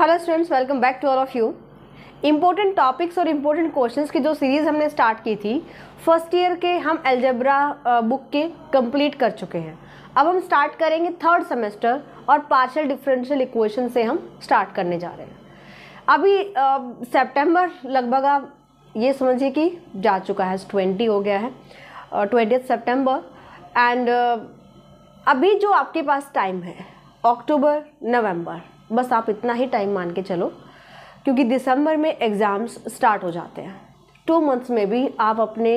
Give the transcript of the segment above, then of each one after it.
hello students welcome back to all of you important topics और important questions की जो series हमने start की थी फर्स्ट ईयर के हम एल्जेब्रा बुक के कंप्लीट कर चुके हैं अब हम स्टार्ट करेंगे थर्ड सेमेस्टर और पार्शियल डिफरेंशियल इक्वेशन से हम स्टार्ट करने जा रहे हैं अभी सेप्टेम्बर लगभग आप ये समझिए कि जा चुका है ट्वेंटी हो गया है ट्वेंटी सेप्टेम्बर एंड अभी जो आपके पास टाइम है अक्टूबर नवंबर बस आप इतना ही टाइम मान के चलो क्योंकि दिसंबर में एग्ज़ाम्स स्टार्ट हो जाते हैं टू मंथ्स में भी आप अपने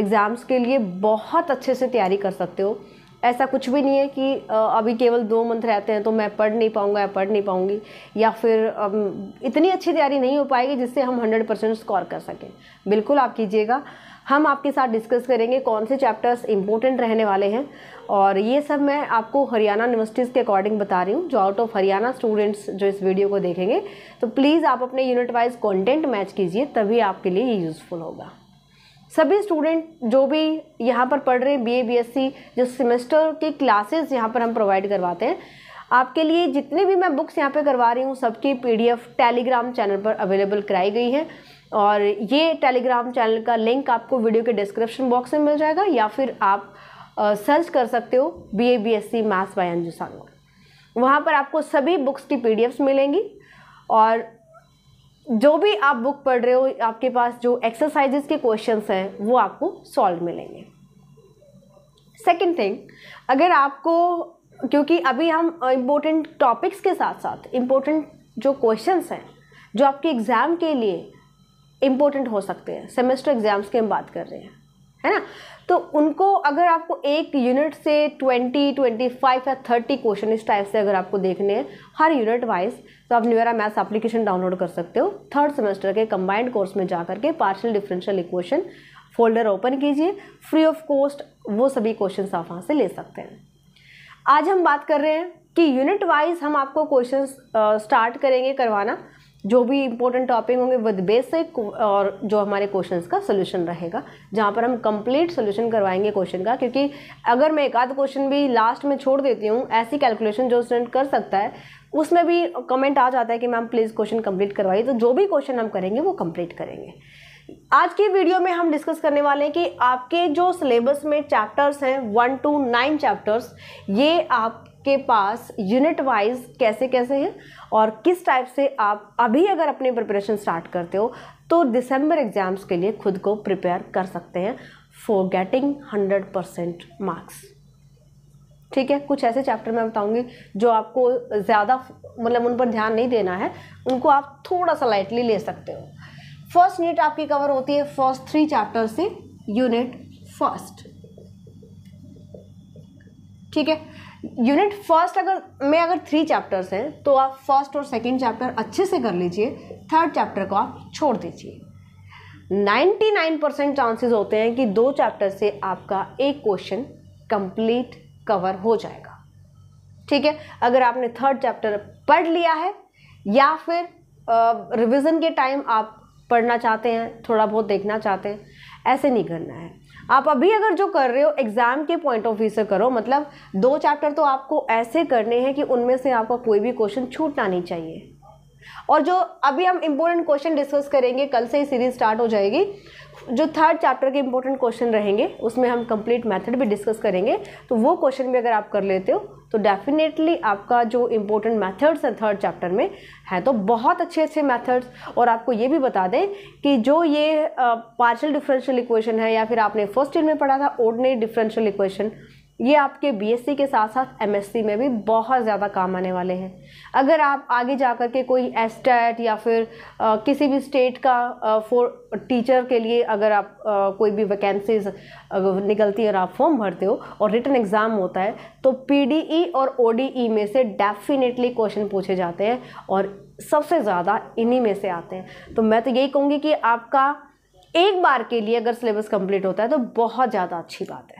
एग्ज़ाम्स के लिए बहुत अच्छे से तैयारी कर सकते हो ऐसा कुछ भी नहीं है कि अभी केवल दो मंथ रहते हैं तो मैं पढ़ नहीं पाऊँगा या पढ़ नहीं पाऊँगी या फिर इतनी अच्छी तैयारी नहीं हो पाएगी जिससे हम हंड्रेड परसेंट स्कोर कर सकें बिल्कुल आप कीजिएगा हम आपके साथ डिस्कस करेंगे कौन से चैप्टर्स इंपॉर्टेंट रहने वाले हैं और ये सब मैं आपको हरियाणा यूनिवर्सिटीज़ के अकॉर्डिंग बता रही हूँ जो आउट ऑफ हरियाणा स्टूडेंट्स जो इस वीडियो को देखेंगे तो प्लीज़ आप अपने यूनिट वाइज कॉन्टेंट मैच कीजिए तभी आपके लिए ये यूज़फुल होगा सभी स्टूडेंट जो भी यहाँ पर पढ़ रहे हैं B A B S C जो सेमेस्टर की क्लासेस यहाँ पर हम प्रोवाइड करवाते हैं आपके लिए जितने भी मैं बुक्स यहाँ पे करवा रही हूँ सबकी पीडीएफ टेलीग्राम चैनल पर अवेलेबल कराई गई है और ये टेलीग्राम चैनल का लिंक आपको वीडियो के डिस्क्रिप्शन बॉक्स में मिल जाएगा या फिर आप सर्च कर सकते हो B A B S C maths by Anju Sang वहाँ पर आपको सभी बुक्स की पी मिलेंगी और जो भी आप बुक पढ़ रहे हो आपके पास जो एक्सरसाइजेस के क्वेश्चंस हैं वो आपको सॉल्व मिलेंगे सेकंड थिंग अगर आपको क्योंकि अभी हम इम्पोर्टेंट uh, टॉपिक्स के साथ साथ इम्पोर्टेंट जो क्वेश्चंस हैं जो आपके एग्ज़ाम के लिए इम्पोर्टेंट हो सकते हैं सेमेस्टर एग्ज़ाम्स की हम बात कर रहे हैं है ना तो उनको अगर आपको एक यूनिट से ट्वेंटी ट्वेंटी फाइव या थर्टी क्वेश्चन इस टाइप से अगर आपको देखने हैं हर यूनिट वाइज तो आप न्यूरा मैथ्स एप्लीकेशन डाउनलोड कर सकते हो थर्ड सेमेस्टर के कंबाइंड कोर्स में जा करके partial differential equation folder open कीजिए फ्री ऑफ कॉस्ट वो सभी क्वेश्चन आप वहाँ से ले सकते हैं आज हम बात कर रहे हैं कि यूनिट वाइज हम आपको क्वेश्चन स्टार्ट करेंगे करवाना जो भी इम्पोर्टेंट टॉपिक होंगे विद बेसिक और जो हमारे क्वेश्चंस का सोल्यूशन रहेगा जहाँ पर हम कंप्लीट सोल्यूशन करवाएंगे क्वेश्चन का क्योंकि अगर मैं एक आध क्वेश्चन भी लास्ट में छोड़ देती हूँ ऐसी कैलकुलेशन जो स्टूडेंट कर सकता है उसमें भी कमेंट आ जाता है कि मैम प्लीज़ क्वेश्चन कंप्लीट करवाइए तो जो भी क्वेश्चन हम करेंगे वो कंप्लीट करेंगे आज की वीडियो में हम डिस्कस करने वाले हैं कि आपके जो सिलेबस में चैप्टर्स हैं वन टू नाइन चैप्टर्स ये आपके पास यूनिट वाइज कैसे कैसे हैं और किस टाइप से आप अभी अगर अपने प्रिपरेशन स्टार्ट करते हो तो दिसंबर एग्ज़ाम्स के लिए खुद को प्रिपेयर कर सकते हैं for getting hundred percent marks ठीक है कुछ ऐसे चैप्टर मैं बताऊंगी जो आपको ज़्यादा मतलब उन पर ध्यान नहीं देना है उनको आप थोड़ा सा लाइटली ले सकते हो फर्स्ट यूनिट आपकी कवर होती है फर्स्ट थ्री चैप्टर से यूनिट फर्स्ट ठीक है यूनिट फर्स्ट अगर में अगर थ्री चैप्टर्स हैं तो आप फर्स्ट और सेकंड चैप्टर अच्छे से कर लीजिए थर्ड चैप्टर को आप छोड़ दीजिए 99 परसेंट चांसेस होते हैं कि दो चैप्टर से आपका एक क्वेश्चन कंप्लीट कवर हो जाएगा ठीक है अगर आपने थर्ड चैप्टर पढ़ लिया है या फिर रिवीजन के टाइम आप पढ़ना चाहते हैं थोड़ा बहुत देखना चाहते हैं ऐसे नहीं करना है आप अभी अगर जो कर रहे हो एग्ज़ाम के पॉइंट ऑफ व्यू से करो मतलब दो चैप्टर तो आपको ऐसे करने हैं कि उनमें से आपका कोई भी क्वेश्चन छूटना नहीं चाहिए और जो अभी हम इम्पोर्टेंट क्वेश्चन डिस्कस करेंगे कल से ही सीरीज स्टार्ट हो जाएगी जो थर्ड चैप्टर के इंपॉर्टेंट क्वेश्चन रहेंगे उसमें हम कंप्लीट मेथड भी डिस्कस करेंगे तो वो क्वेश्चन भी अगर आप कर लेते हो तो डेफिनेटली आपका जो इम्पोर्टेंट मेथड्स हैं थर्ड चैप्टर में हैं तो बहुत अच्छे अच्छे मेथड्स और आपको ये भी बता दें कि जो ये पार्शल डिफरेंशियल इक्वेशन है या फिर आपने फर्स्ट ईयर में पढ़ा था ऑर्डनरी डिफरेंशियल इक्वेशन ये आपके बीएससी के साथ साथ एमएससी में भी बहुत ज़्यादा काम आने वाले हैं अगर आप आगे जा कर के कोई एस्टेट या फिर आ, किसी भी स्टेट का फॉर फोर टीचर के लिए अगर आप आ, कोई भी वैकेंसीज निकलती है और आप फॉर्म भरते हो और रिटर्न एग्ज़ाम होता है तो पीडीई e और ओडीई e में से डेफिनेटली क्वेश्चन पूछे जाते हैं और सबसे ज़्यादा इन्हीं में से आते हैं तो मैं तो यही कहूँगी कि आपका एक बार के लिए अगर सिलेबस कम्प्लीट होता है तो बहुत ज़्यादा अच्छी बात है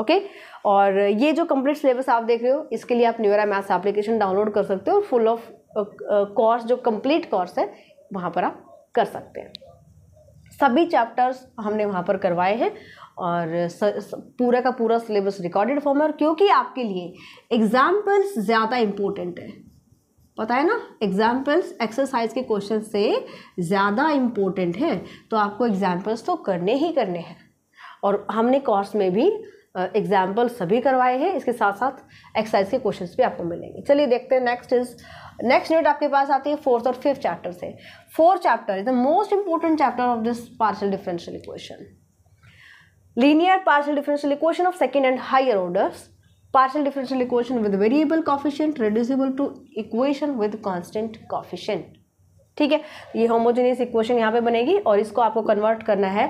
ओके और ये जो कंप्लीट सिलेबस आप देख रहे हो इसके लिए आप न्यूरा मैथ्स एप्लीकेशन डाउनलोड कर सकते हो और फुल ऑफ कोर्स जो कंप्लीट कोर्स है वहाँ पर आप कर सकते हैं सभी चैप्टर्स हमने वहाँ पर करवाए हैं और स, स, पूरा का पूरा सिलेबस रिकॉर्डेड फॉर्म है और क्योंकि आपके लिए एग्जाम्पल्स ज़्यादा इम्पोर्टेंट है पता है ना एग्जाम्पल्स एक्सरसाइज के क्वेश्चन से ज़्यादा इम्पोर्टेंट है तो आपको एग्जाम्पल्स तो करने ही करने हैं और हमने कोर्स में भी एग्जाम्पल सभी करवाए हैं इसके साथ साथ एक्सरसाइज के क्वेश्चंस भी आपको मिलेंगे चलिए देखते हैं नेक्स्ट इज नेक्स्ट यूनिट आपके पास आती है फोर्थ और फिफ्थ चैप्टर से fourth chapter is the most important chapter of this partial differential equation linear partial differential equation of second and higher orders partial differential equation with variable coefficient reducible to equation with constant coefficient ठीक है ये homogeneous equation यहाँ पे बनेगी और इसको आपको convert करना है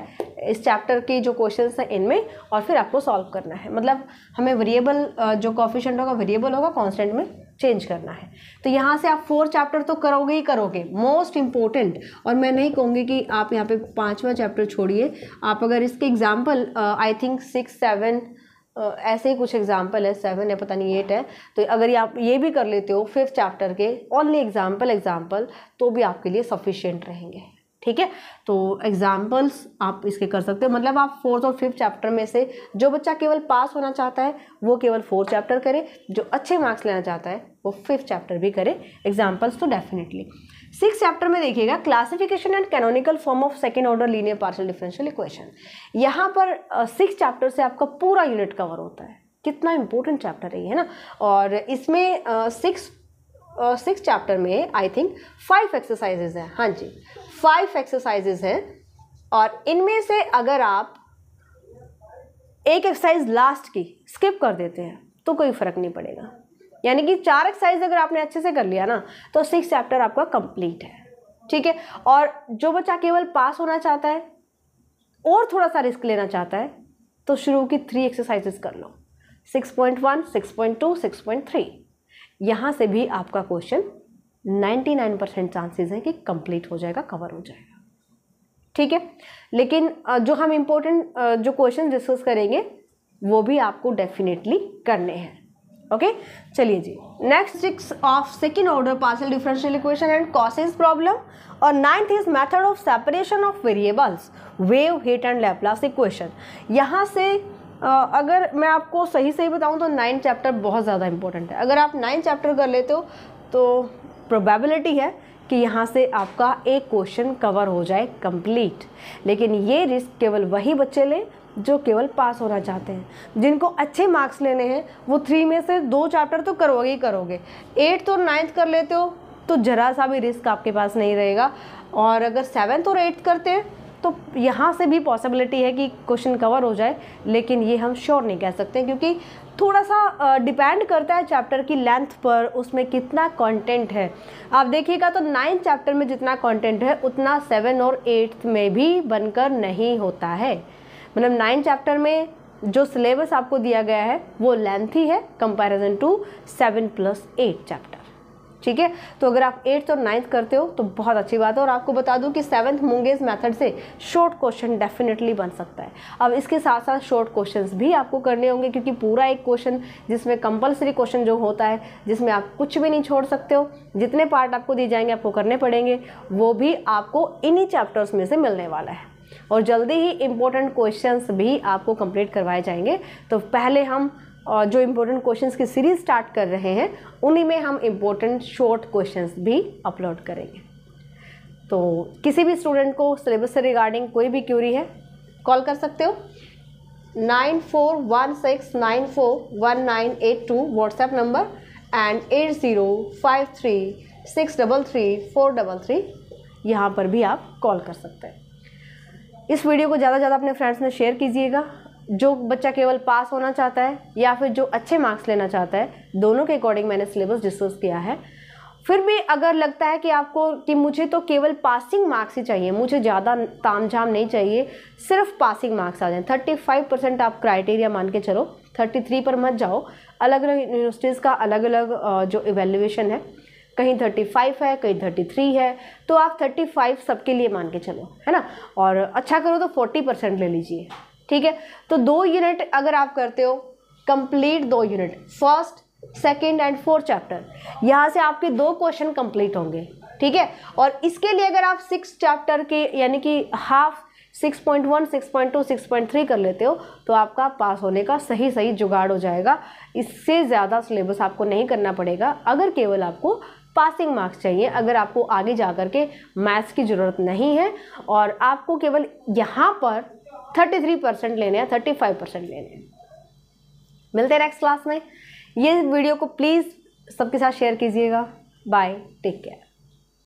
इस चैप्टर की जो क्वेश्चन हैं इनमें और फिर आपको सॉल्व करना है मतलब हमें वेरिएबल जो कॉफिशेंट होगा वेरिएबल होगा कॉन्स्टेंट में चेंज करना है तो यहाँ से आप फोर चैप्टर तो करोगे ही करोगे मोस्ट इम्पोर्टेंट और मैं नहीं कहूँगी कि आप यहाँ पे पांचवा चैप्टर छोड़िए आप अगर इसके example I think six seven ऐसे ही कुछ एग्जाम्पल है सेवन है पता नहीं एट है तो अगर ये आप ये भी कर लेते हो फिफ्थ चैप्टर के ओनली एग्जाम्पल एग्जाम्पल तो भी आपके लिए सफिशियंट रहेंगे ठीक है तो एग्जाम्पल्स आप इसके कर सकते हो मतलब आप फोर्थ और फिफ्थ चैप्टर में से जो बच्चा केवल पास होना चाहता है वो केवल फोर्थ चैप्टर करे जो अच्छे मार्क्स लेना चाहता है वो फिफ्थ चैप्टर भी करे एग्जाम्पल्स तो डेफिनेटली सिक्स चैप्टर में देखिएगा classification and canonical form of second order linear partial differential equation यहाँ पर सिक्स uh, चैप्टर से आपका पूरा यूनिट कवर होता है कितना इंपॉर्टेंट चैप्टर है ये ना और इसमें सिक्स सिक्स चैप्टर में आई थिंक फाइव एक्सरसाइजेज हैं हाँ जी फाइव एक्सरसाइजेज हैं और इनमें से अगर आप एक एक्सरसाइज लास्ट की स्किप कर देते हैं तो कोई फ़र्क नहीं पड़ेगा यानी कि चार एक्सरसाइज अगर आपने अच्छे से कर लिया ना तो सिक्स चैप्टर आपका कंप्लीट है ठीक है और जो बच्चा केवल पास होना चाहता है और थोड़ा सा रिस्क लेना चाहता है तो शुरू की थ्री एक्सरसाइजेस कर लो six point one six point two six point three यहाँ से भी आपका question ninety nine percent chances हैं कि कंप्लीट हो जाएगा कवर हो जाएगा ठीक है लेकिन जो हम इम्पोर्टेंट जो क्वेश्चन डिस्कस करेंगे वो भी आपको डेफिनेटली करने हैं ओके चलिए जी next six of second order partial differential equation and Cauchy's problem और ninth is method of separation of variables wave heat and Laplace equation यहाँ से अगर मैं आपको सही सही बताऊँ तो नाइन्थ चैप्टर बहुत ज़्यादा इंपॉर्टेंट है अगर आप नाइन्थ चैप्टर कर लेते हो तो प्रोबेबिलिटी है कि यहाँ से आपका एक क्वेश्चन कवर हो जाए कंप्लीट लेकिन ये रिस्क केवल वही बच्चे लें जो केवल पास होना चाहते हैं जिनको अच्छे मार्क्स लेने हैं वो थ्री में से दो चैप्टर तो करोगे ही करोगे एट्थ और नाइन्थ कर लेते हो तो ज़रा सा भी रिस्क आपके पास नहीं रहेगा और अगर सेवन्थ और एट्थ करते हैं तो यहाँ से भी पॉसिबिलिटी है कि क्वेश्चन कवर हो जाए लेकिन ये हम श्योर नहीं कह सकते क्योंकि थोड़ा सा डिपेंड करता है चैप्टर की लेंथ पर उसमें कितना कंटेंट है आप देखिएगा तो नाइन्थ चैप्टर में जितना कंटेंट है उतना सेवन और एट्थ में भी बनकर नहीं होता है मतलब नाइन चैप्टर में जो सिलेबस आपको दिया गया है वो लेंथी है comparison to seven plus eight chapter ठीक है तो अगर आप एट्थ और नाइन्थ करते हो तो बहुत अच्छी बात है और आपको बता दूं कि सेवन्थ मुंगेज मेथड से शॉर्ट क्वेश्चन डेफिनेटली बन सकता है अब इसके साथ साथ शॉर्ट क्वेश्चंस भी आपको करने होंगे क्योंकि पूरा एक क्वेश्चन जिसमें कंपलसरी क्वेश्चन जो होता है जिसमें आप कुछ भी नहीं छोड़ सकते हो जितने पार्ट आपको दिए जाएंगे आपको करने पड़ेंगे वो भी आपको इन्हीं चैप्टर्स में से मिलने वाला है और जल्दी ही इम्पोर्टेंट क्वेश्चंस भी आपको कंप्लीट करवाए जाएंगे तो पहले हम जो इम्पोर्टेंट क्वेश्चंस की सीरीज स्टार्ट कर रहे हैं उन्हीं में हम इम्पोर्टेंट शॉर्ट क्वेश्चंस भी अपलोड करेंगे तो किसी भी स्टूडेंट को सिलेबस से रिगार्डिंग कोई भी क्यूरी है कॉल कर सकते हो nine four one six nine four one nine eight two WhatsApp number and eight zero five three six double three four double three यहाँ पर भी आप कॉल कर सकते हैं इस वीडियो को ज़्यादा से ज़्यादा अपने फ्रेंड्स में शेयर कीजिएगा जो बच्चा केवल पास होना चाहता है या फिर जो अच्छे मार्क्स लेना चाहता है दोनों के अकॉर्डिंग मैंने सिलेबस डिस्कस किया है फिर भी अगर लगता है कि आपको कि मुझे तो केवल पासिंग मार्क्स ही चाहिए मुझे ज़्यादा ताम झाम नहीं चाहिए सिर्फ पासिंग मार्क्स आ जाएँ थर्टी फाइव परसेंट आप क्राइटेरिया मान के चलो थर्टी थ्री पर मत जाओ अलग अलग यूनिवर्सिटीज़ का अलग अलग जो इवेल्यूशन है कहीं 35 है कहीं 33 है तो आप 35 सबके लिए मान के चलो है ना और अच्छा करो तो 40 परसेंट ले लीजिए ठीक है तो दो यूनिट अगर आप करते हो कंप्लीट दो unit first second and fourth chapter यहाँ से आपके दो क्वेश्चन कंप्लीट होंगे ठीक है और इसके लिए अगर आप सिक्स चैप्टर के यानी कि half six point one six point two six point three कर लेते हो तो आपका पास होने का सही सही जुगाड़ हो जाएगा इससे ज़्यादा सिलेबस आपको नहीं करना पड़ेगा अगर केवल आपको पासिंग मार्क्स चाहिए अगर आपको आगे जा कर के मैथ्स की ज़रूरत नहीं है और आपको केवल यहाँ पर थर्टी थ्री परसेंट लेने हैं थर्टी फाइव परसेंट लेने हैं मिलते हैं नेक्स्ट क्लास में ये वीडियो को प्लीज़ सबके साथ शेयर कीजिएगा बाय टेक केयर